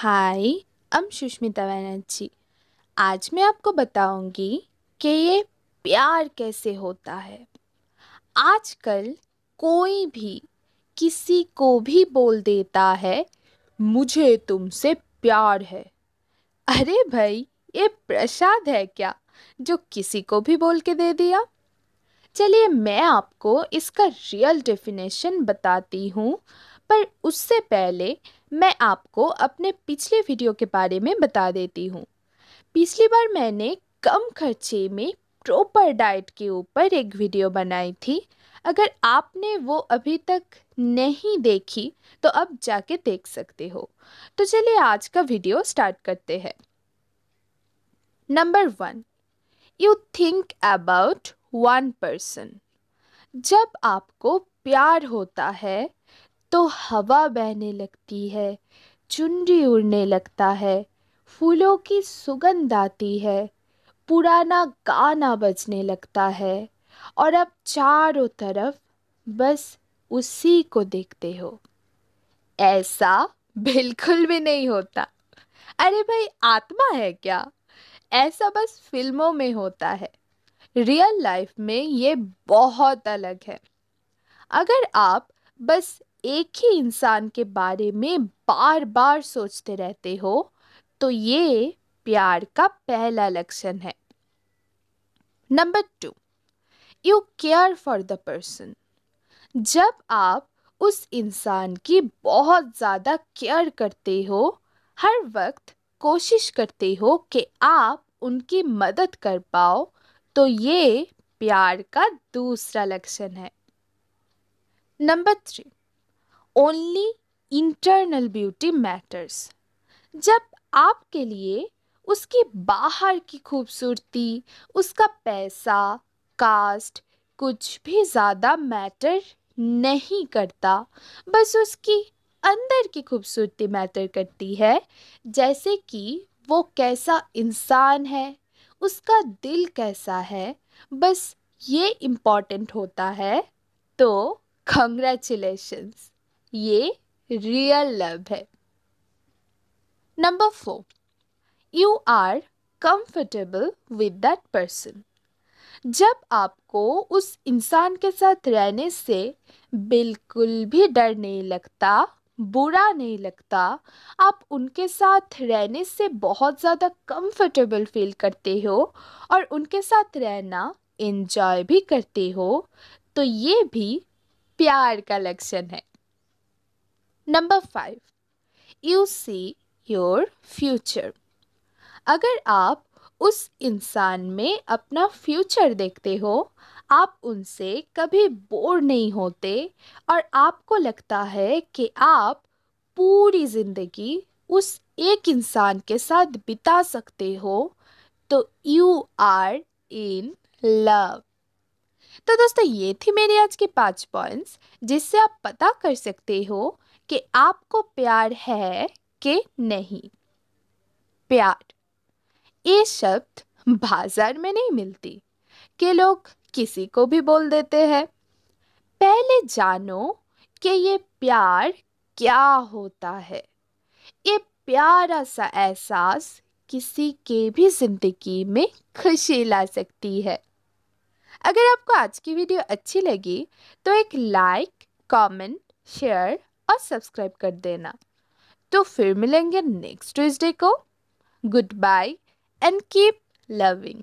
हाय अम सुष्मिता बनर्जी आज मैं आपको बताऊंगी कि ये प्यार कैसे होता है आजकल कोई भी किसी को भी बोल देता है मुझे तुमसे प्यार है अरे भाई ये प्रसाद है क्या जो किसी को भी बोल के दे दिया चलिए मैं आपको इसका रियल डेफिनेशन बताती हूँ पर उससे पहले मैं आपको अपने पिछले वीडियो के बारे में बता देती हूँ पिछली बार मैंने कम खर्चे में प्रॉपर डाइट के ऊपर एक वीडियो बनाई थी अगर आपने वो अभी तक नहीं देखी तो अब जाके देख सकते हो तो चलिए आज का वीडियो स्टार्ट करते हैं number one you think about one person जब आपको प्यार होता है तो हवा बहने लगती है चुनरी उड़ने लगता है फूलों की सुगंध आती है पुराना गाना बजने लगता है और अब चारों तरफ बस उसी को देखते हो ऐसा बिल्कुल भी नहीं होता अरे भाई आत्मा है क्या ऐसा बस फिल्मों में होता है रियल लाइफ में ये बहुत अलग है अगर आप बस एक ही इंसान के बारे में बार बार सोचते रहते हो तो ये प्यार का पहला लक्षण है number two you care for the person जब आप उस इंसान की बहुत ज़्यादा केयर करते हो हर वक्त कोशिश करते हो कि आप उनकी मदद कर पाओ तो ये प्यार का दूसरा लक्षण है number three only internal beauty matters जब आपके लिए उसकी बाहर की खूबसूरती उसका पैसा कास्ट कुछ भी ज़्यादा मैटर नहीं करता बस उसकी अंदर की खूबसूरती मैटर करती है जैसे कि वो कैसा इंसान है उसका दिल कैसा है बस ये इम्पॉर्टेंट होता है तो कंग्रेचुलेशंस ये रियल लव है number four you are comfortable with that person जब आपको उस इंसान के साथ रहने से बिल्कुल भी डर नहीं लगता बुरा नहीं लगता आप उनके साथ रहने से बहुत ज़्यादा कंफर्टेबल फील करते हो और उनके साथ रहना इन्जॉय भी करते हो तो ये भी प्यार का लक्षण है number five you see your future अगर आप उस इंसान में अपना फ्यूचर देखते हो आप उनसे कभी बोर नहीं होते और आपको लगता है कि आप पूरी ज़िंदगी उस एक इंसान के साथ बिता सकते हो तो यू आर इन लव तो दोस्तों ये थी मेरी आज के पांच पॉइंट्स जिससे आप पता कर सकते हो कि आपको प्यार है कि नहीं प्यार ये शब्द बाजार में नहीं मिलती कि लोग किसी को भी बोल देते हैं पहले जानो कि ये प्यार क्या होता है ये प्यारा सा एहसास किसी के भी ज़िंदगी में खुशी ला सकती है अगर आपको आज की वीडियो अच्छी लगी तो एक लाइक कमेंट शेयर और सब्सक्राइब कर देना तो फिर मिलेंगे नेक्स्ट ट्यूजडे को goodbye and keep loving